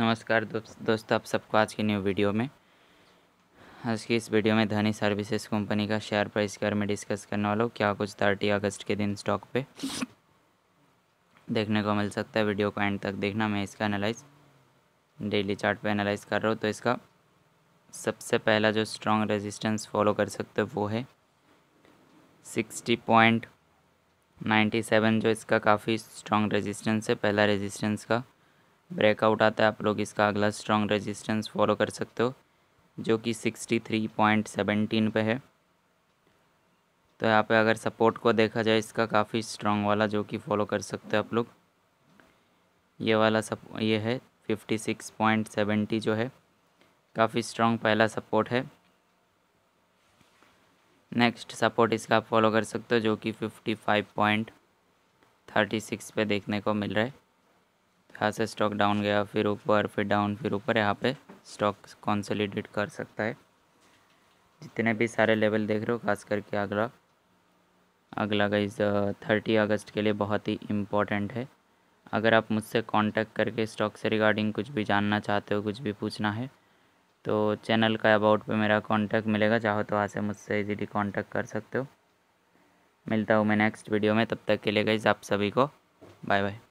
नमस्कार दोस्तों आप सबको आज की न्यू वीडियो में आज की इस वीडियो में धनी सर्विसेज कंपनी का शेयर प्राइस के बारे में डिस्कस करने वाला हूँ क्या कुछ थर्टी अगस्त के दिन स्टॉक पे देखने को मिल सकता है वीडियो को एंड तक देखना मैं इसका एनालाइज डेली चार्ट पे एनालाइज कर रहा हूँ तो इसका सबसे पहला जो स्ट्रॉन्ग रेजिस्टेंस फॉलो कर सकते हो वो है सिक्सटी पॉइंट नाइन्टी सेवन जो इसका काफ़ी स्ट्रॉन्ग रेजिस्टेंस है पहला रेजिस्टेंस का ब्रेकआउट आता है आप लोग इसका अगला स्ट्रॉन्ग रेजिस्टेंस फॉलो कर सकते हो जो कि सिक्सटी थ्री पॉइंट सेवेंटीन पे है तो यहाँ पे अगर सपोर्ट को देखा जाए इसका काफ़ी स्ट्रॉन्ग वाला जो कि फॉलो कर सकते हो आप लोग ये वाला सप ये है फिफ्टी सिक्स पॉइंट सेवेंटी जो है काफ़ी स्ट्रॉन्ग पहला सपोर्ट है नेक्स्ट सपोर्ट इसका आप फॉलो कर सकते हो जो कि fifty five point thirty six पे देखने को मिल रहा है यहाँ से स्टॉक डाउन गया फिर ऊपर फिर डाउन फिर ऊपर यहाँ पे स्टॉक कॉन्सोलीडेट कर सकता है जितने भी सारे लेवल देख रहे हो खास करके अगला अगला इस थर्टी अगस्त के लिए बहुत ही इम्पोर्टेंट है अगर आप मुझसे कांटेक्ट करके स्टॉक से रिगार्डिंग कुछ भी जानना चाहते हो कुछ भी पूछना है तो चैनल का अबाउट पे मेरा कांटेक्ट मिलेगा चाहो तो वहाँ से मुझसे इजीली कांटेक्ट कर सकते हो मिलता हूँ मैं नेक्स्ट वीडियो में तब तक के लिए गई आप सभी को बाय बाय